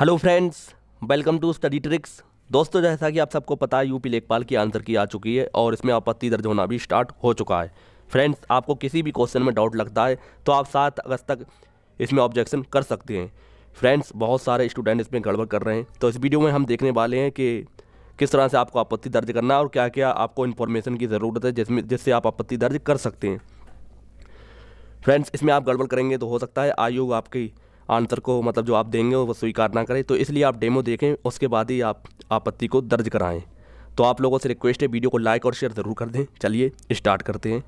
hello friends welcome to study tricks दोस्तों जैसा कि आप सबको पता है यूपी लेखपाल की आंसर की आ चुकी है और इसमें आपत्ति दर्ज होना भी स्टार्ट हो चुका है फ्रेंड्स आपको किसी भी क्वेश्चन में डाउट लगता है तो आप सात अगस्त तक इसमें ऑब्जेक्शन कर सकते हैं फ्रेंड्स बहुत सारे स्टूडेंट इसमें गड़बड़ कर रहे हैं तो इस वीडियो में हम देखने वाले हैं कि किस तरह से आपको आपत्ति दर्ज करना है और क्या क्या आपको इन्फॉर्मेशन की ज़रूरत है जिसमें जिससे आप आपत्ति दर्ज कर सकते हैं फ्रेंड्स इसमें आप गड़बड़ करेंगे तो हो सकता है आयोग आपकी आंसर को मतलब जो आप देंगे वो स्वीकार ना करें तो इसलिए आप डेमो देखें उसके बाद ही आप आपत्ति को दर्ज कराएँ तो आप लोगों से रिक्वेस्ट है वीडियो को लाइक और शेयर ज़रूर कर दें चलिए स्टार्ट करते हैं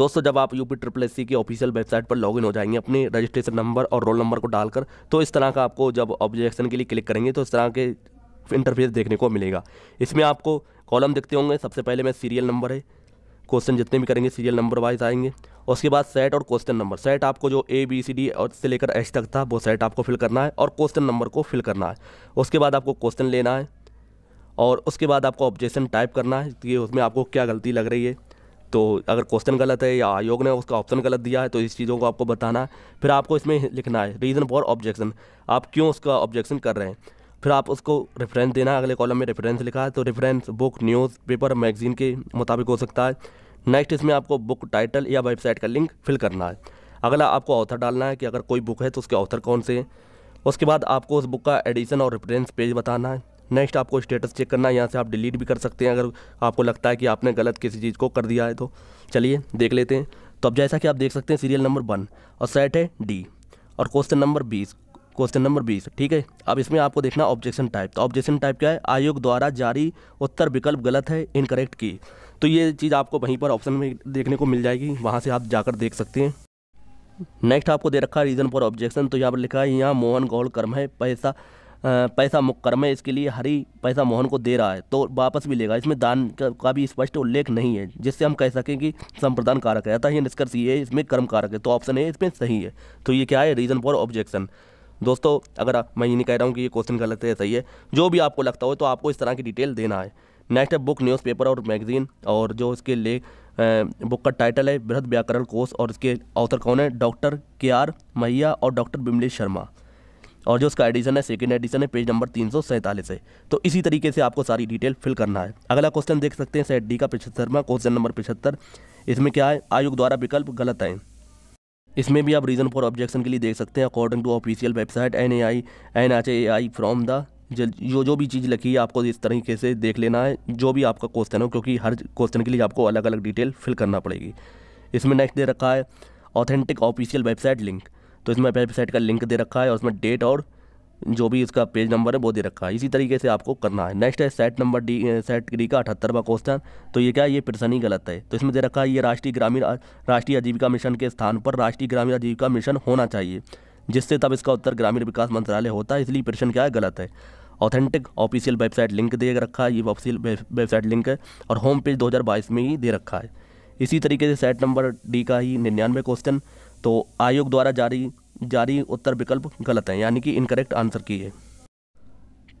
दोस्तों जब आप यूपी ट्रिपल एस की ऑफिशियल वेबसाइट पर लॉगिन हो जाएंगे अपने रजिस्ट्रेशन नंबर और रोल नंबर को डालकर तो इस तरह का आपको जब ऑब्जेक्शन के लिए क्लिक करेंगे तो इस तरह के इंटरफेस देखने को मिलेगा इसमें आपको कॉलम देखते होंगे सबसे पहले मैं सीरियल नंबर है क्वेश्चन जितने भी करेंगे सीरियल नंबर वाइज आएंगे उसके बाद सेट और क्वेश्चन नंबर सेट आपको जो ए बी सी डी और से लेकर एच तक था वो सेट आपको फिल करना है और क्वेश्चन नंबर को फिल करना है उसके बाद आपको क्वेश्चन लेना है और उसके बाद आपको ऑब्जेक्शन टाइप करना है कि उसमें आपको क्या गलती लग रही है तो अगर क्वेश्चन गलत है या आयोग ने उसका ऑप्शन गलत दिया है तो इस चीज़ों को आपको बताना है फिर आपको इसमें लिखना है रीज़न फॉर ऑब्जेक्शन आप क्यों उसका ऑब्जेक्शन कर रहे हैं फिर आप उसको रेफरेंस देना है अगले कॉलम में रेफरेंस लिखा है तो reference book newspaper magazine के मुताबिक हो सकता है नेक्स्ट इसमें आपको बुक टाइटल या वेबसाइट का लिंक फिल करना है अगला आपको ऑथर डालना है कि अगर कोई बुक है तो उसके ऑथर कौन से हैं उसके बाद आपको उस बुक का एडिशन और रेफरेंस पेज बताना है नेक्स्ट आपको स्टेटस चेक करना है यहाँ से आप डिलीट भी कर सकते हैं अगर आपको लगता है कि आपने गलत किसी चीज़ को कर दिया है तो चलिए देख लेते हैं तो अब जैसा कि आप देख सकते हैं सीरियल नंबर वन और सेट है डी और क्वेश्चन नंबर बीस क्वेश्चन नंबर बीस ठीक है अब इसमें आपको देखना ऑब्जेक्शन टाइप तो ऑब्जेक्शन टाइप क्या है आयोग द्वारा जारी उत्तर विकल्प गलत है इनकरेक्ट की तो ये चीज़ आपको वहीं पर ऑप्शन में देखने को मिल जाएगी वहाँ से आप जाकर देख सकते हैं नेक्स्ट आपको दे रखा है रीज़न फॉर ऑब्जेक्शन तो यहाँ पर लिखा है यहाँ मोहन गौड़ कर्म है पैसा पैसा कर्म है इसके लिए हरी पैसा मोहन को दे रहा है तो वापस भी लेगा इसमें दान का भी स्पष्ट उल्लेख नहीं है जिससे हम कह सकें कि संप्रदान कारक है अतः ये निष्कर्ष ये है इसमें कर्म कारक है तो ऑप्शन है इसमें सही है तो ये क्या है रीज़न फॉर ऑब्जेक्शन दोस्तों अगर मैं ये नहीं कह रहा हूँ कि ये क्वेश्चन गलत है सही है जो भी आपको लगता हो तो आपको इस तरह की डिटेल देना है नेक्स्ट है बुक न्यूज़पेपर और मैगजीन और जो इसके ले बुक का टाइटल है बृहद व्याकरण कोर्स और इसके ऑथर कौन है डॉक्टर के आर महिया और डॉक्टर बिमलेश शर्मा और जो उसका एडिशन है सेकेंड एडिशन है पेज नंबर तीन सौ सैंतालीस है तो इसी तरीके से आपको सारी डिटेल फिल करना है अगला क्वेश्चन देख सकते हैं सेट डी का पिछहत्तरवा क्वेश्चन नंबर पिछहत्तर इसमें क्या है आयोग द्वारा विकल्प गलत है इसमें भी आप रीज़न फॉर ऑब्जेक्शन के लिए देख सकते हैं according to official website N A I N H A I from the जो जो भी चीज़ लगी है आपको इस तरीके से देख लेना है जो भी आपका क्वेश्चन हो क्योंकि हर क्वेश्चन के लिए आपको अलग अलग डिटेल फिल करना पड़ेगी इसमें नेक्स्ट दे रखा है ऑथेंटिक ऑफिशियल वेबसाइट लिंक तो इसमें वेबसाइट का लिंक दे रखा है और उसमें डेट और जो भी इसका पेज नंबर है वो दे रखा है इसी तरीके से आपको करना है नेक्स्ट है set number D set D का अठहत्तरवा क्वेश्चन तो ये क्या है ये प्रश्न ही गलत है तो इसमें दे रखा है ये राष्ट्रीय ग्रामीण राष्ट्रीय आजीविका मिशन के स्थान पर राष्ट्रीय ग्रामीण आजीविका मिशन होना चाहिए जिससे तब इसका उत्तर ग्रामीण विकास मंत्रालय होता है इसलिए प्रश्न क्या है गलत है ऑथेंटिक ऑफिशियल वेबसाइट लिंक दे रखा है ये ऑफिशियल वेबसाइट लिंक है और होम पेज 2022 में ही दे रखा है इसी तरीके से सेट नंबर डी का ही निन्यानवे क्वेश्चन तो आयोग द्वारा जारी जारी उत्तर विकल्प गलत है यानी कि इनकरेक्ट आंसर की है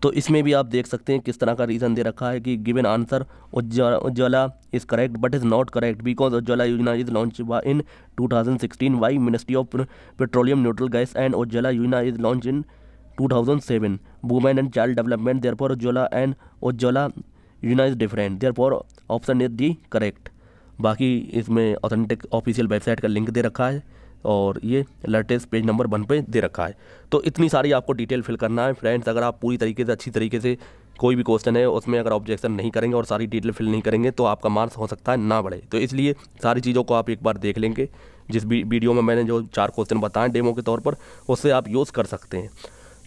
तो इसमें भी आप देख सकते हैं किस तरह का रीज़न दे रखा है कि given answer Ujjwala is correct but is not correct because Ujjwala Yojana is launch in 2016 by ministry of petroleum neutral gas and Ujjwala Yojana is launch in 2007 women and child development therefore Ujjwala and Ujjwala Yojana is different therefore option is the correct बाकी इसमें authentic official website का link दे रखा है और ये latest page number one पे दे रखा है तो इतनी सारी आपको डिटेल फिल करना है फ्रेंड्स अगर आप पूरी तरीके से अच्छी तरीके से कोई भी क्वेश्चन है उसमें अगर ऑब्जेक्शन नहीं करेंगे और सारी डिटेल फिल नहीं करेंगे तो आपका मार्क्स हो सकता है ना बढ़े तो इसलिए सारी चीज़ों को आप एक बार देख लेंगे जिस वीडियो में मैंने जो चार क्वेश्चन बताएं डेमो के तौर पर उससे आप यूज़ कर सकते हैं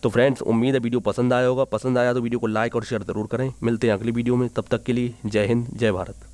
तो फ्रेंड्स उम्मीद है वीडियो पसंद आया होगा पसंद आया तो वीडियो को लाइक और शेयर ज़रूर करें मिलते हैं अगली वीडियो में तब तक के लिए जय हिंद जय भारत